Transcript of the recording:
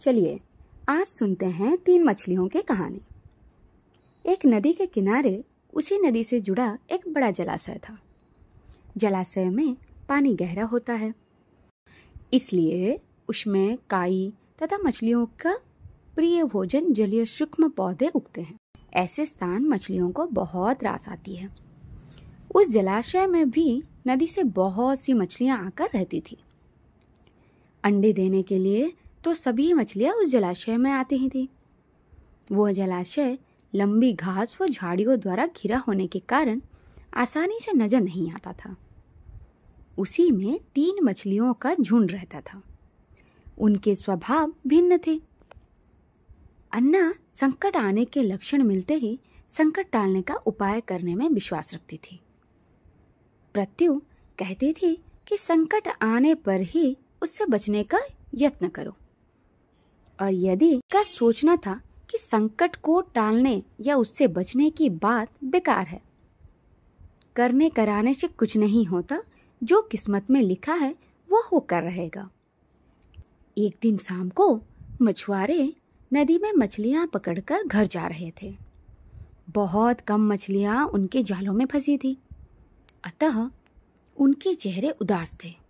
चलिए आज सुनते हैं तीन मछलियों की कहानी एक नदी के किनारे उसी नदी से जुड़ा एक बड़ा जलाशय था जलाशय में पानी गहरा होता है इसलिए उसमें काई तथा मछलियों का प्रिय भोजन जलीय सूक्ष्म पौधे उगते हैं ऐसे स्थान मछलियों को बहुत रास आती है उस जलाशय में भी नदी से बहुत सी मछलियां आकर रहती थी अंडे देने के लिए तो सभी मछलियाँ उस जलाशय में आती ही थी वह जलाशय लंबी घास व झाड़ियों द्वारा घिरा होने के कारण आसानी से नजर नहीं आता था उसी में तीन मछलियों का झुंड रहता था उनके स्वभाव भिन्न थे अन्ना संकट आने के लक्षण मिलते ही संकट टालने का उपाय करने में विश्वास रखती थी प्रत्यु कहती थी कि संकट आने पर ही उससे बचने का यत्न करो और यदि का सोचना था कि संकट को टालने या उससे बचने की बात बेकार है करने कराने से कुछ नहीं होता जो किस्मत में लिखा है वो होकर रहेगा एक दिन शाम को मछुआरे नदी में मछलियाँ पकड़कर घर जा रहे थे बहुत कम मछलियाँ उनके जालों में फंसी थी अतः उनके चेहरे उदास थे